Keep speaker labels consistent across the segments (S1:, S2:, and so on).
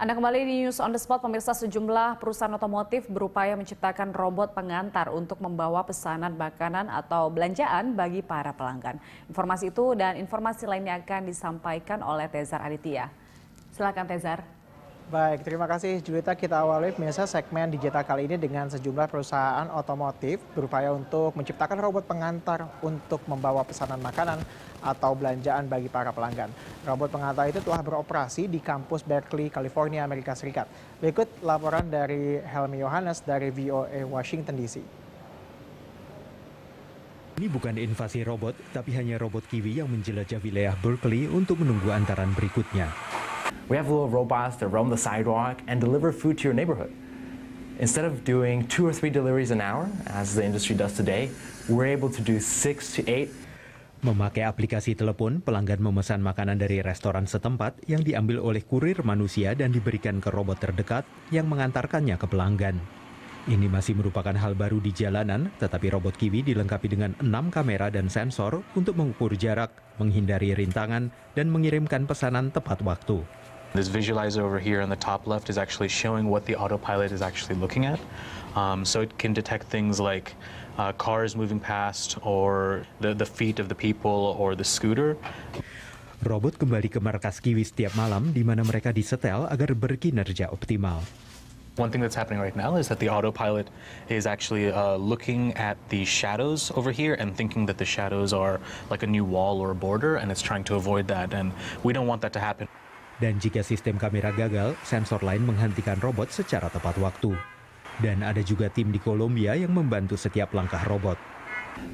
S1: Anda kembali di News on the Spot, pemirsa sejumlah perusahaan otomotif berupaya menciptakan robot pengantar untuk membawa pesanan makanan atau belanjaan bagi para pelanggan. Informasi itu dan informasi lainnya akan disampaikan oleh Tezar Aditya. Silakan Tezar.
S2: Baik, terima kasih Julita. Kita awali pemirsa segmen digital kali ini dengan sejumlah perusahaan otomotif berupaya untuk menciptakan robot pengantar untuk membawa pesanan makanan atau belanjaan bagi para pelanggan. Robot pengantar itu telah beroperasi di kampus Berkeley, California, Amerika Serikat. Berikut laporan dari Helmi Yohanes dari VOA Washington DC.
S1: Ini bukan invasi robot, tapi hanya robot kiwi yang menjelajah wilayah Berkeley untuk menunggu antaran berikutnya. We have little robots
S3: that roam the sidewalk and deliver food to your neighborhood. Instead of doing two or three deliveries an hour, as the
S1: industry does today, we're able to do six to eight Memakai aplikasi telepon, pelanggan memesan makanan dari restoran setempat yang diambil oleh kurir manusia dan diberikan ke robot terdekat yang mengantarkannya ke pelanggan. Ini masih merupakan hal baru di jalanan, tetapi robot Kiwi dilengkapi dengan enam kamera dan sensor untuk mengukur jarak, menghindari rintangan, dan mengirimkan pesanan tepat waktu.
S4: This visualizer over here on the top left is actually showing what the autopilot is actually looking at. Um, so it can detect things like uh, cars moving past or the, the feet of the people or the
S1: scooter. Robot kembali ke markas Kiwi setiap malam di mana mereka disetel agar berkinerja optimal.
S4: One thing that's happening right now is that the autopilot is actually uh, looking at the shadows over here and thinking that the shadows are like a new wall or a border, and it's trying to avoid that. And we don't want that to happen.
S1: Dan jika sistem kamera gagal, sensor lain menghentikan robot secara tepat waktu. Dan ada juga tim di Kolombia yang membantu setiap langkah robot.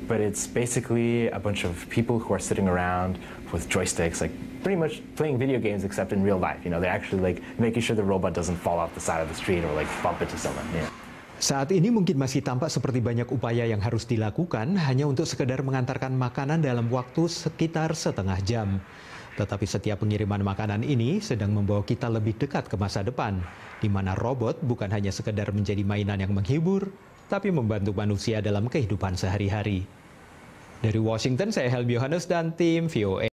S1: But it's basically a bunch of people who are sitting
S3: around with joysticks, like pretty much playing video games except in real life. You know, they're actually like making sure the robot doesn't fall off the side of the street or like bump into someone. Yeah.
S1: Saat ini mungkin masih tampak seperti banyak upaya yang harus dilakukan hanya untuk sekedar mengantarkan makanan dalam waktu sekitar setengah jam. Tetapi setiap pengiriman makanan ini sedang membawa kita lebih dekat ke masa depan, di mana robot bukan hanya sekedar menjadi mainan yang menghibur, tapi membantu manusia dalam kehidupan sehari-hari. Dari Washington, saya Helmy Yohanes dan tim VOA.